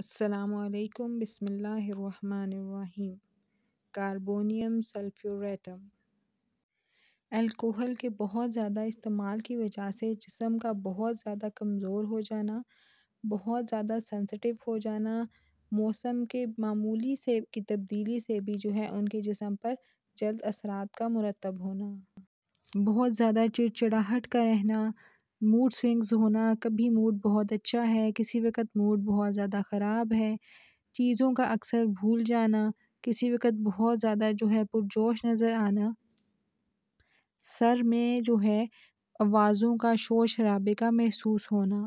अल्लाम बसमीम carbonium सल्फ्यूरेटम alcohol के बहुत ज़्यादा इस्तेमाल की वजह से जिसम का बहुत ज़्यादा कमज़ोर हो जाना बहुत ज़्यादा सेंसिटिव हो जाना मौसम के मामूली से की तब्दीली से भी जो है उनके जिसम पर जल्द असरात का मुरतब होना बहुत ज़्यादा चिड़चिड़ाहट का रहना मूड स्विंग्स होना कभी मूड बहुत अच्छा है किसी वक़्त मूड बहुत ज़्यादा ख़राब है चीज़ों का अक्सर भूल जाना किसी वक़्त बहुत ज़्यादा जो है पुरजोश नज़र आना सर में जो है आवाज़ों का शोर शराबे का महसूस होना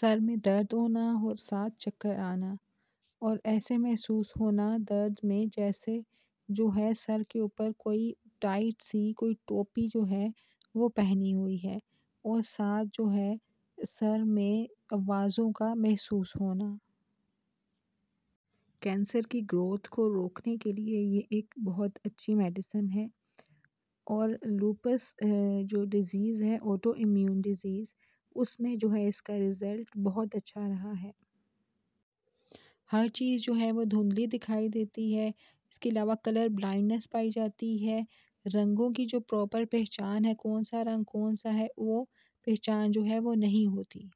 सर में दर्द होना और साथ चक्कर आना और ऐसे महसूस होना दर्द में जैसे जो है सर के ऊपर कोई टाइट सी कोई टोपी जो है वो पहनी हुई है और साथ जो है सर में आवाज़ों का महसूस होना कैंसर की ग्रोथ को रोकने के लिए ये एक बहुत अच्छी मेडिसिन है और लूपस जो डिज़ीज़ है ऑटो इम्यून डिज़ीज़ उसमें जो है इसका रिज़ल्ट बहुत अच्छा रहा है हर चीज़ जो है वो धुंधली दिखाई देती है इसके अलावा कलर ब्लाइंडनेस पाई जाती है रंगों की जो प्रॉपर पहचान है कौन सा रंग कौन सा है वो पहचान जो है वो नहीं होती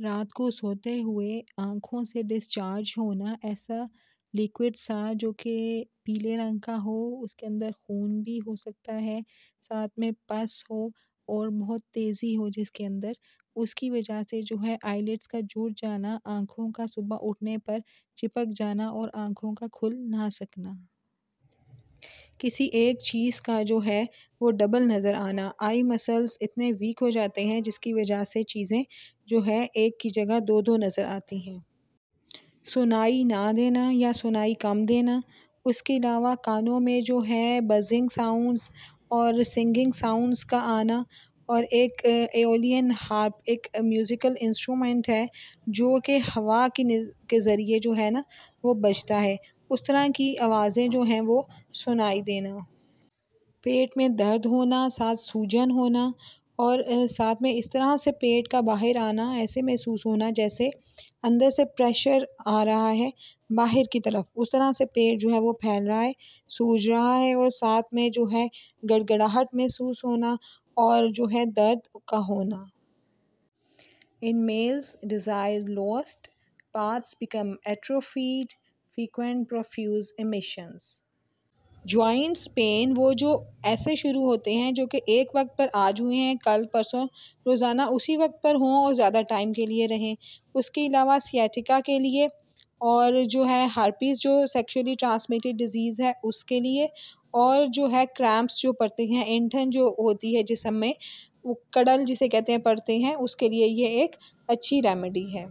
रात को सोते हुए आँखों से डिस्चार्ज होना ऐसा लिक्विड सा जो कि पीले रंग का हो उसके अंदर खून भी हो सकता है साथ में पस हो और बहुत तेज़ी हो जिसके अंदर उसकी वजह से जो है आईलेट्स का जुड़ जाना आँखों का सुबह उठने पर चिपक जाना और आँखों का खुल ना सकना किसी एक चीज़ का जो है वो डबल नज़र आना आई मसल्स इतने वीक हो जाते हैं जिसकी वजह से चीज़ें जो है एक की जगह दो दो नज़र आती हैं सुनाई ना देना या सुनाई कम देना उसके अलावा कानों में जो है बजिंग साउंड्स और सिंगिंग साउंड्स का आना और एक एओलियन हार्प एक म्यूज़िकल इंस्ट्रूमेंट है जो कि हवा की के ज़रिए जो है ना वो बजता है उस तरह की आवाज़ें जो हैं वो सुनाई देना पेट में दर्द होना साथ सूजन होना और साथ में इस तरह से पेट का बाहर आना ऐसे महसूस होना जैसे अंदर से प्रेशर आ रहा है बाहर की तरफ उस तरह से पेट जो है वो फैल रहा है सूज रहा है और साथ में जो है गड़गड़ाहट महसूस होना और जो है दर्द का होना in males desire lost parts become atrophied frequent profuse emissions joints pain वो जो ऐसे शुरू होते हैं जो कि एक वक्त पर आज हुए हैं कल परसों रोज़ाना उसी वक्त पर हों और ज़्यादा टाइम के लिए रहें उसके अलावा सियाटिका के लिए और जो है हार्पीज जो सेक्सुअली ट्रांसमिटेड डिज़ीज़ है उसके लिए और जो है क्रैम्प्स जो पड़ते हैं एंठन जो होती है जिसम में वो कड़ल जिसे कहते हैं पड़ते हैं उसके लिए ये एक अच्छी रेमेडी है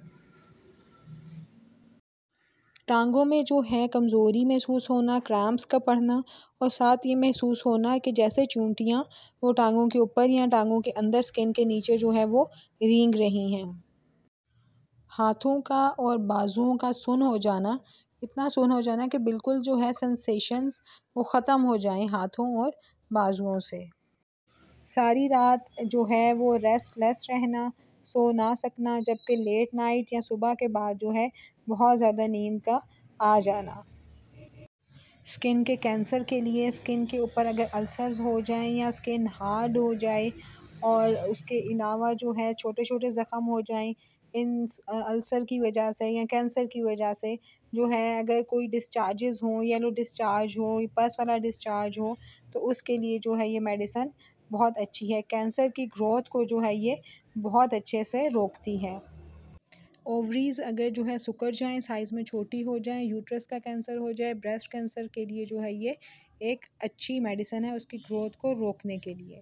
टांगों में जो है कमज़ोरी महसूस होना क्रैम्प्स का पड़ना और साथ ये महसूस होना कि जैसे चूंटियाँ वो टांगों के ऊपर या टांगों के अंदर स्किन के नीचे जो है वो रींग रही हैं हाथों का और बाजुओं का सुन हो जाना इतना सुन हो जाना कि बिल्कुल जो है सेंसेशंस वो ख़त्म हो जाएं हाथों और बाजुओं से सारी रात जो है वो लेस रहना सो ना सकना जबकि लेट नाइट या सुबह के बाद जो है बहुत ज़्यादा नींद का आ जाना स्किन के कैंसर के लिए स्किन के ऊपर अगर अल्सर्स हो जाएं या स्किन हार्ड हो जाए और उसके अलावा जो है छोटे छोटे ज़ख़म हो जाएं इन अल्सर की वजह से या कैंसर की वजह से जो है अगर कोई डिस्चार्जेस हों येलो डिस्चार्ज हो पस वाला डिस्चार्ज हो तो उसके लिए जो है ये मेडिसन बहुत अच्छी है कैंसर की ग्रोथ को जो है ये बहुत अच्छे से रोकती है ओवरीज अगर जो है सुकर जाएँ साइज़ में छोटी हो जाए यूट्रस का कैंसर हो जाए ब्रेस्ट कैंसर के लिए जो है ये एक अच्छी मेडिसन है उसकी ग्रोथ को रोकने के लिए